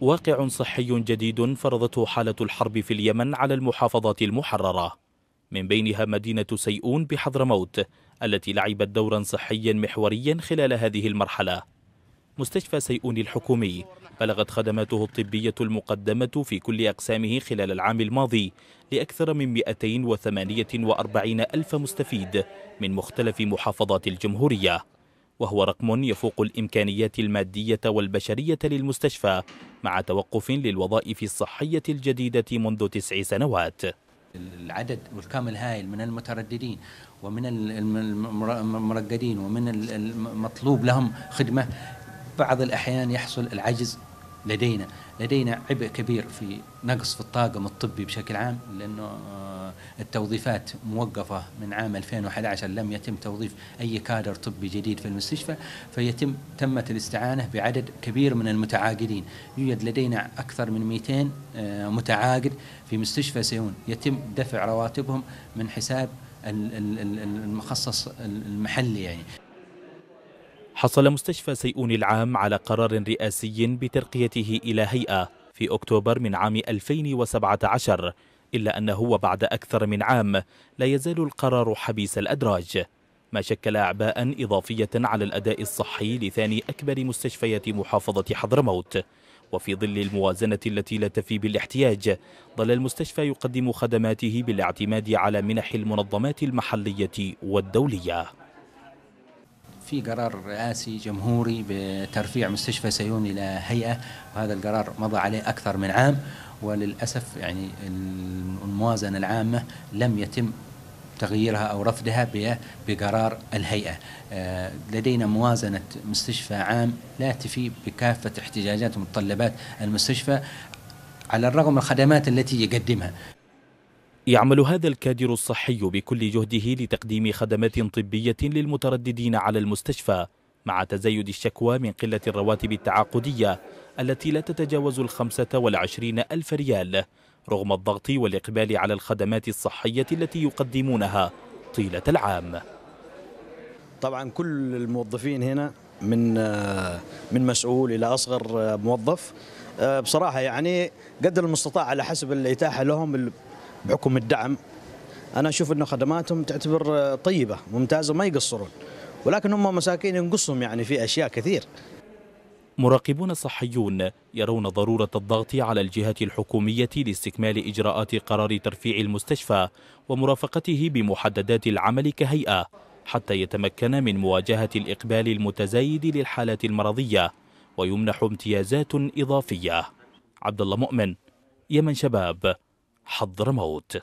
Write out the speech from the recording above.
واقع صحي جديد فرضته حالة الحرب في اليمن على المحافظات المحررة من بينها مدينة سيئون بحضرموت التي لعبت دورا صحيا محوريا خلال هذه المرحلة مستشفى سيئون الحكومي بلغت خدماته الطبية المقدمة في كل أقسامه خلال العام الماضي لأكثر من 248 ألف مستفيد من مختلف محافظات الجمهورية وهو رقم يفوق الإمكانيات المادية والبشرية للمستشفى مع توقف للوظائف الصحية الجديدة منذ تسع سنوات العدد والكامل الهائل من المترددين ومن المرقدين ومن المطلوب لهم خدمة بعض الأحيان يحصل العجز لدينا لدينا عبء كبير في نقص في الطاقم الطبي بشكل عام لأنه التوظيفات موقفة من عام 2011 لم يتم توظيف أي كادر طبي جديد في المستشفى فيتم تمت الاستعانة بعدد كبير من المتعاقدين يوجد لدينا أكثر من 200 آه، متعاقد في مستشفى سيون يتم دفع رواتبهم من حساب المخصص المحلي يعني حصل مستشفى سيئون العام على قرار رئاسي بترقيته إلى هيئة في أكتوبر من عام 2017 إلا أنه بعد أكثر من عام لا يزال القرار حبيس الأدراج ما شكل أعباء إضافية على الأداء الصحي لثاني أكبر مستشفيات محافظة حضرموت وفي ظل الموازنة التي لا تفي بالاحتياج ظل المستشفى يقدم خدماته بالاعتماد على منح المنظمات المحلية والدولية في قرار رئاسي جمهوري بترفيع مستشفى سيون الى هيئه وهذا القرار مضى عليه اكثر من عام وللاسف يعني الموازنه العامه لم يتم تغييرها او رفضها بقرار الهيئه. آه، لدينا موازنه مستشفى عام لا تفي بكافه احتياجات ومتطلبات المستشفى على الرغم من الخدمات التي يقدمها. يعمل هذا الكادر الصحي بكل جهده لتقديم خدمات طبية للمترددين على المستشفى مع تزايد الشكوى من قلة الرواتب التعاقدية التي لا تتجاوز الخمسة والعشرين ألف ريال رغم الضغط والإقبال على الخدمات الصحية التي يقدمونها طيلة العام طبعا كل الموظفين هنا من آه، من مسؤول إلى أصغر آه، موظف آه، بصراحة يعني قدر المستطاع على حسب الإتاحة لهم بحكم الدعم انا اشوف انه خدماتهم تعتبر آه، طيبه ممتازه ما يقصرون ولكن هم مساكين ينقصهم يعني في اشياء كثير مراقبون صحيون يرون ضرورة الضغط على الجهات الحكومية لاستكمال إجراءات قرار ترفيع المستشفى ومرافقته بمحددات العمل كهيئة حتى يتمكن من مواجهة الإقبال المتزايد للحالات المرضية ويمنح امتيازات إضافية عبد الله مؤمن يمن شباب حضرموت